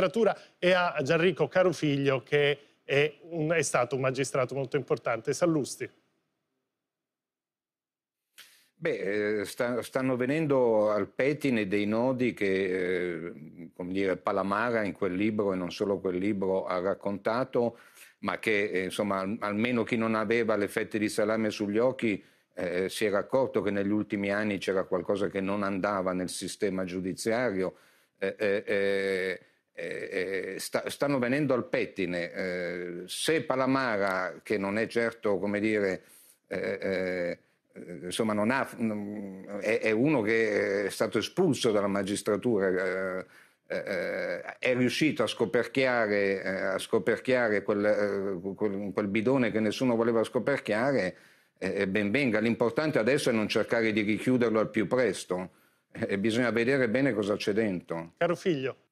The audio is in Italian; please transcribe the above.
magistratura e a Gianrico Carofiglio che è, un, è stato un magistrato molto importante. Sallusti. Beh, eh, sta, stanno venendo al pettine dei nodi che, eh, come dire, Palamara in quel libro e non solo quel libro ha raccontato, ma che eh, insomma, almeno chi non aveva le fette di salame sugli occhi eh, si era accorto che negli ultimi anni c'era qualcosa che non andava nel sistema giudiziario. Eh, eh, eh sta, stanno venendo al pettine. Eh, se Palamara, che non è certo, come dire, eh, eh insomma, ha, è, è, uno che è stato espulso dalla magistratura, eh, eh, è riuscito a scoperchiare, a scoperchiare quel, quel, quel, bidone che nessuno voleva scoperchiare, ben venga. L'importante adesso è non cercare di richiuderlo al più presto. E bisogna vedere bene cosa c'è dentro. Caro figlio,